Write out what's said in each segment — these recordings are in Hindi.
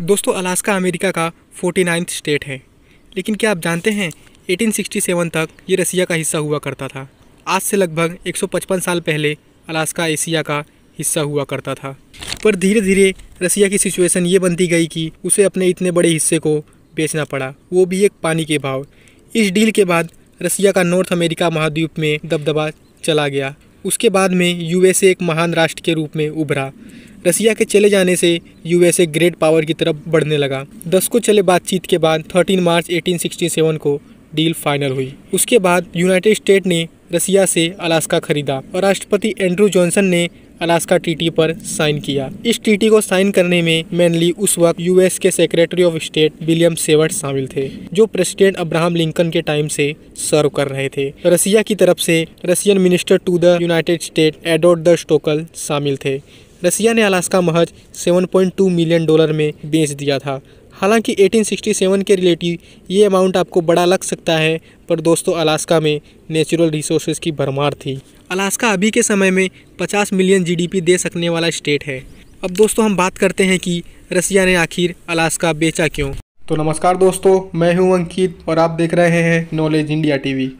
दोस्तों अलास्का अमेरिका का फोर्टी नाइन्थ स्टेट है लेकिन क्या आप जानते हैं 1867 तक ये रसिया का हिस्सा हुआ करता था आज से लगभग 155 साल पहले अलास्का एशिया का हिस्सा हुआ करता था पर धीरे धीरे रसिया की सिचुएशन ये बनती गई कि उसे अपने इतने बड़े हिस्से को बेचना पड़ा वो भी एक पानी के भाव इस डील के बाद रसिया का नॉर्थ अमेरिका महाद्वीप में दबदबा चला गया उसके बाद में यूएसए एक महान राष्ट्र के रूप में उभरा रसिया के चले जाने से यूएसए ग्रेट पावर की तरफ बढ़ने लगा दस को चले बातचीत के बाद 13 मार्च 1867 को डील फाइनल हुई उसके बाद यूनाइटेड स्टेट ने रसिया से अलास्का खरीदा और राष्ट्रपति एंड्रू जॉनसन ने अलास्का टीटी पर साइन किया इस टीटी को साइन करने में मेनली उस वक्त यूएस के secretary of state William Seward शामिल थे जो प्रेसिडेंट अब्राहम लिंकन के टाइम से सर्व कर रहे थे रसिया की तरफ से Russian minister to the United State adored de Stoeckl शामिल थे रसिया ने अलास्का महज 7.2 मिलियन डॉलर में बेच दिया था हालांकि 1867 के रिलेटिव ये अमाउंट आपको बड़ा लग सकता है पर दोस्तों अलास्का में नेचुरल रिसोर्सेज की भरमार थी अलास्का अभी के समय में 50 मिलियन जीडीपी दे सकने वाला स्टेट है अब दोस्तों हम बात करते हैं कि रसिया ने आखिर अलास्का बेचा क्यों तो नमस्कार दोस्तों मैं हूं अंकित और आप देख रहे हैं नॉलेज इंडिया टीवी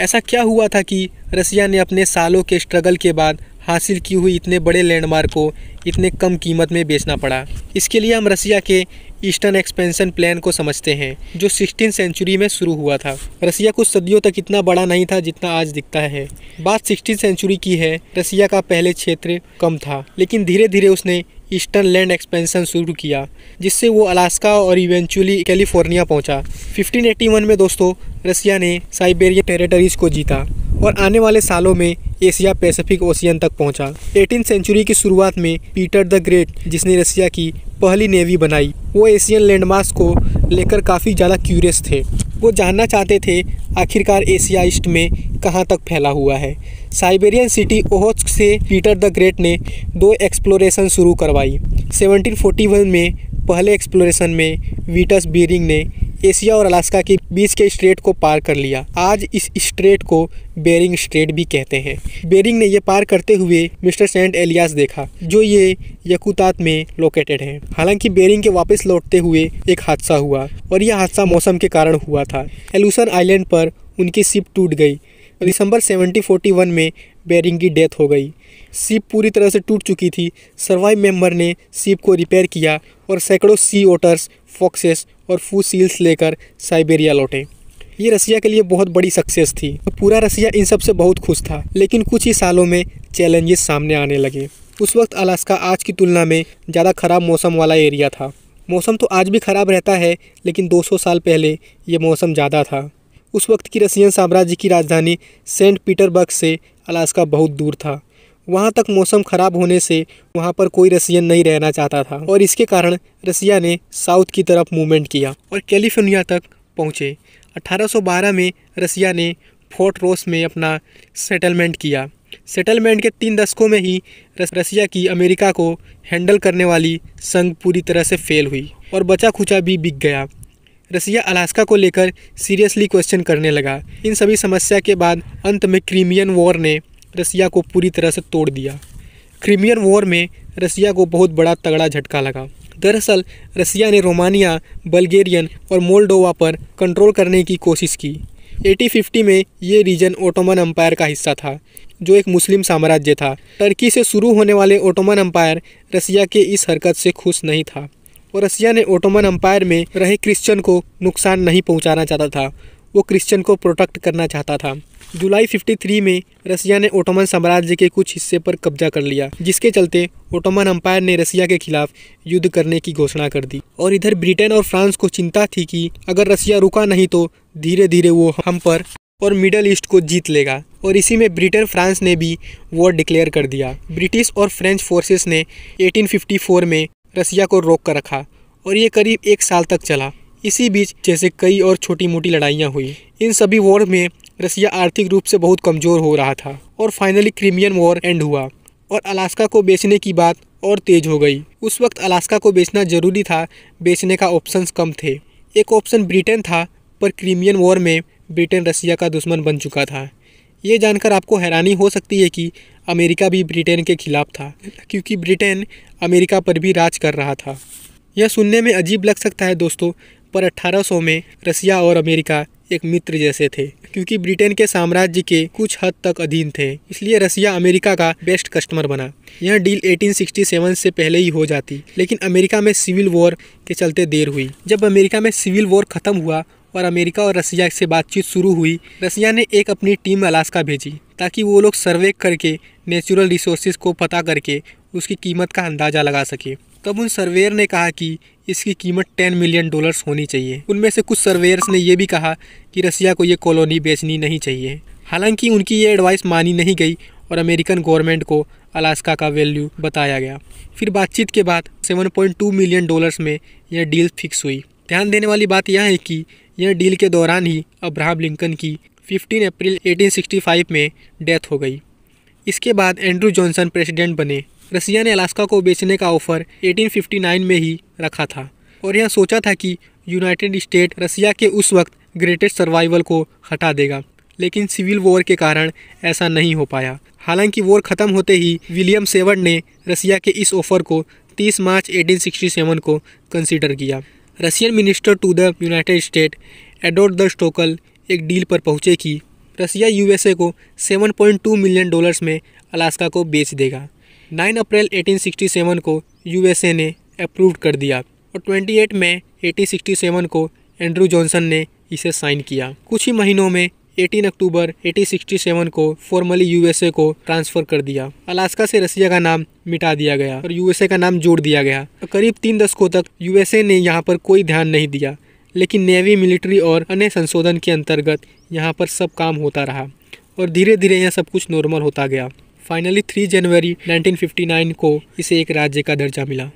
ऐसा क्या हुआ था कि रसिया ने अपने सालों के स्ट्रगल के बाद हासिल की हुई इतने बड़े लैंडमार्क को इतने कम कीमत में बेचना पड़ा इसके लिए हम रसिया के ईस्टर्न एक्सपेंशन प्लान को समझते हैं जो सिक्सटीन सेंचुरी में शुरू हुआ था रसिया कुछ सदियों तक इतना बड़ा नहीं था जितना आज दिखता है बात सिक्सटीन सेंचुरी की है रसिया का पहले क्षेत्र कम था लेकिन धीरे धीरे उसने ईस्टर्न लैंड एक्सपेंशन शुरू किया जिससे वो अलास्का और इवेंचुअली कैलिफोर्निया पहुंचा 1581 में दोस्तों रसिया ने साइबेरिया टेरिटरीज को जीता और आने वाले सालों में एशिया पैसिफिक ओशियन तक पहुंचा। 18 सेंचुरी की शुरुआत में पीटर द ग्रेट जिसने रसिया की पहली नेवी बनाई वो एशियन लैंडमार्क्स को लेकर काफ़ी ज़्यादा क्यूरियस थे वो जानना चाहते थे आखिरकार एशिया ईस्ट में कहाँ तक फैला हुआ है साइबेरियन सिटी ओहोत्स्क से पीटर द ग्रेट ने दो एक्सप्लोरेशन शुरू करवाई 1741 में पहले एक्सप्लोरेशन में वीटस बीरिंग ने एशिया और अलास्का के बीच के स्ट्रेट को पार कर लिया आज इस स्ट्रेट को बेरिंग स्ट्रेट भी कहते हैं बेरिंग ने यह पार करते हुए मिस्टर सेंट एलियास देखा जो ये यकूतात में लोकेटेड है हालांकि बेरिंग के वापस लौटते हुए एक हादसा हुआ और यह हादसा मौसम के कारण हुआ था एलूसन आइलैंड पर उनकी शिप टूट गई दिसंबर 1741 में बेरिंग की डेथ हो गई सीप पूरी तरह से टूट चुकी थी सर्वाइव मेंबर ने सीप को रिपेयर किया और सैकड़ों सी ओटर्स फॉक्सेस और फू सील्स लेकर साइबेरिया लौटे ये रसिया के लिए बहुत बड़ी सक्सेस थी तो पूरा रसिया इन सब से बहुत खुश था लेकिन कुछ ही सालों में चैलेंजेस सामने आने लगे उस वक्त अलास्का आज की तुलना में ज़्यादा ख़राब मौसम वाला एरिया था मौसम तो आज भी ख़राब रहता है लेकिन 200 साल पहले ये मौसम ज़्यादा था उस वक्त की रसियन साम्राज्य की राजधानी सेंट पीटरबर्ग से अलास्का बहुत दूर था वहाँ तक मौसम ख़राब होने से वहाँ पर कोई रसियन नहीं रहना चाहता था और इसके कारण रसिया ने साउथ की तरफ मूवमेंट किया और कैलिफोर्निया तक पहुँचे 1812 में रसिया ने फोर्ट रोस में अपना सेटलमेंट किया सेटलमेंट के तीन दशकों में ही रसिया की अमेरिका को हैंडल करने वाली संघ पूरी तरह से फेल हुई और बचा खुचा भी बिक गया रसिया अलास्का को लेकर सीरियसली क्वेश्चन करने लगा इन सभी समस्या के बाद अंत में क्रीमियन वॉर ने रसिया को पूरी तरह से तोड़ दिया क्रीमियन वॉर में रसिया को बहुत बड़ा तगड़ा झटका लगा दरअसल रसिया ने रोमानिया बल्गेरियन और मोल्डोवा पर कंट्रोल करने की कोशिश की 1850 में ये रीजन ओटोमन अम्पायर का हिस्सा था जो एक मुस्लिम साम्राज्य था टर्की से शुरू होने वाले ओटोमन अम्पायर रसिया के इस हरकत से खुश नहीं था और रसिया ने ओटोमन अम्पायर में रहे क्रिश्चियन को नुकसान नहीं पहुंचाना चाहता था वो क्रिश्चियन को प्रोटेक्ट करना चाहता था जुलाई 53 में रसिया ने ओटोमन साम्राज्य के कुछ हिस्से पर कब्जा कर लिया जिसके चलते ओटोमन अंपायर ने रसिया के खिलाफ युद्ध करने की घोषणा कर दी और इधर ब्रिटेन और फ्रांस को चिंता थी कि अगर रसिया रुका नहीं तो धीरे धीरे वो हम पर और मिडल ईस्ट को जीत लेगा और इसी में ब्रिटेन फ्रांस ने भी वॉर डिक्लेयर कर दिया ब्रिटिश और फ्रेंच फोर्सेस ने 1854 में रसिया को रोक कर रखा और ये करीब एक साल तक चला इसी बीच जैसे कई और छोटी मोटी लड़ाइयाँ हुई इन सभी वॉर में रसिया आर्थिक रूप से बहुत कमज़ोर हो रहा था और फाइनली क्रीमियन वॉर एंड हुआ और अलास्का को बेचने की बात और तेज हो गई उस वक्त अलास्का को बेचना जरूरी था बेचने का ऑप्शंस कम थे एक ऑप्शन ब्रिटेन था पर क्रीमियन वॉर में ब्रिटेन रसिया का दुश्मन बन चुका था ये जानकर आपको हैरानी हो सकती है कि अमेरिका भी ब्रिटेन के खिलाफ था क्योंकि ब्रिटेन अमेरिका पर भी राज कर रहा था यह सुनने में अजीब लग सकता है दोस्तों पर 1800 में रसिया और अमेरिका एक मित्र जैसे थे क्योंकि ब्रिटेन के साम्राज्य के कुछ हद तक अधीन थे इसलिए रसिया अमेरिका का बेस्ट कस्टमर बना यह डील 1867 से पहले ही हो जाती लेकिन अमेरिका में सिविल वॉर के चलते देर हुई जब अमेरिका में सिविल वॉर खत्म हुआ और अमेरिका और रसिया से बातचीत शुरू हुई रसिया ने एक अपनी टीम अलास्का भेजी ताकि वो लोग सर्वे करके नेचुरल रिसोर्सेज को पता करके उसकी कीमत का अंदाज़ा लगा सके तब उन सर्वेयर ने कहा कि इसकी कीमत 10 मिलियन डॉलर्स होनी चाहिए उनमें से कुछ सर्वेयर्स ने यह भी कहा कि रसिया को ये कॉलोनी बेचनी नहीं चाहिए हालांकि उनकी ये एडवाइस मानी नहीं गई और अमेरिकन गवर्नमेंट को अलास्का का वैल्यू बताया गया फिर बातचीत के बाद 7.2 मिलियन डॉलर्स में यह डील फिक्स हुई ध्यान देने वाली बात यह है कि यह डील के दौरान ही अब्राहम लिंकन की 15 अप्रैल 1865 में डेथ हो गई इसके बाद एंड्रू जॉनसन प्रेसिडेंट बने रसिया ने अलास्का को बेचने का ऑफर 1859 में ही रखा था और यह सोचा था कि यूनाइटेड स्टेट रसिया के उस वक्त ग्रेटेस्ट सर्वाइवल को हटा देगा लेकिन सिविल वॉर के कारण ऐसा नहीं हो पाया हालांकि वॉर ख़त्म होते ही विलियम सेवर्ड ने रसिया के इस ऑफर को 30 मार्च 1867 को कंसीडर किया Russian minister to the United State adored de Stoeckl एक डील पर पहुंचे कि रसिया यूएसए को 7.2 मिलियन डॉलर्स में अलास्का को बेच देगा 9 अप्रैल 1867 को यूएसए ने अप्रूव कर दिया और 28 मई 1867 को एंड्रू जॉनसन ने इसे साइन किया कुछ ही महीनों में 18 अक्टूबर 1867 को फॉर्मली यूएसए को ट्रांसफर कर दिया अलास्का से रसिया का नाम मिटा दिया गया और यूएसए का नाम जोड़ दिया गया तो करीब तीन दशकों तक यूएसए ने यहाँ पर कोई ध्यान नहीं दिया लेकिन नेवी मिलिट्री और अन्य संशोधन के अंतर्गत यहाँ पर सब काम होता रहा और धीरे धीरे यह सब कुछ नॉर्मल होता गया फाइनली 3 जनवरी 1959 को इसे एक राज्य का दर्जा मिला